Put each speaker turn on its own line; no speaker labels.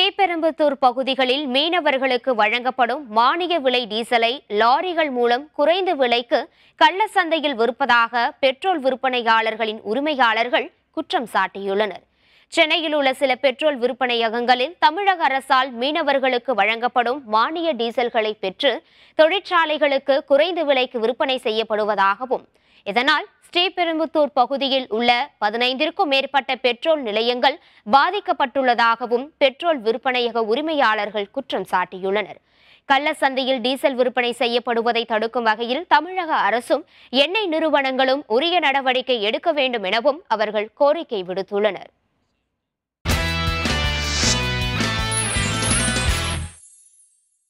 ஸ்ரீபெரும்புத்தூர் பகுதிகளில் மீனவர்களுக்கு வழங்கப்படும் மானிய விலை டீசலை லாரிகள் மூலம் குறைந்த விலைக்கு கள்ள சந்தையில் விற்பதாக பெட்ரோல் விற்பனையாளர்களின் உரிமையாளர்கள் குற்றம் சாட்டியுள்ளனர் சென்னையில் உள்ள சில பெட்ரோல் விற்பனையகங்களில் தமிழக அரசால் மீனவர்களுக்கு வழங்கப்படும் மானிய டீசல்களை பெற்று தொழிற்சாலைகளுக்கு குறைந்த விலைக்கு விற்பனை செய்யப்படுவதாகவும் இதனால் ஸ்ரீபெரும்புத்தூர் பகுதியில் உள்ள பதினைந்திற்கும் மேற்பட்ட பெட்ரோல் நிலையங்கள் பாதிக்கப்பட்டுள்ளதாகவும் பெட்ரோல் விற்பனையக உரிமையாளர்கள் குற்றம் சாட்டியுள்ளனர் கள்ளச்சந்தையில் டீசல் விற்பனை செய்யப்படுவதை தடுக்கும் வகையில் தமிழக அரசும் எண்ணெய் நிறுவனங்களும் உரிய நடவடிக்கை எடுக்க வேண்டும் எனவும் அவர்கள் கோரிக்கை விடுத்துள்ளனர்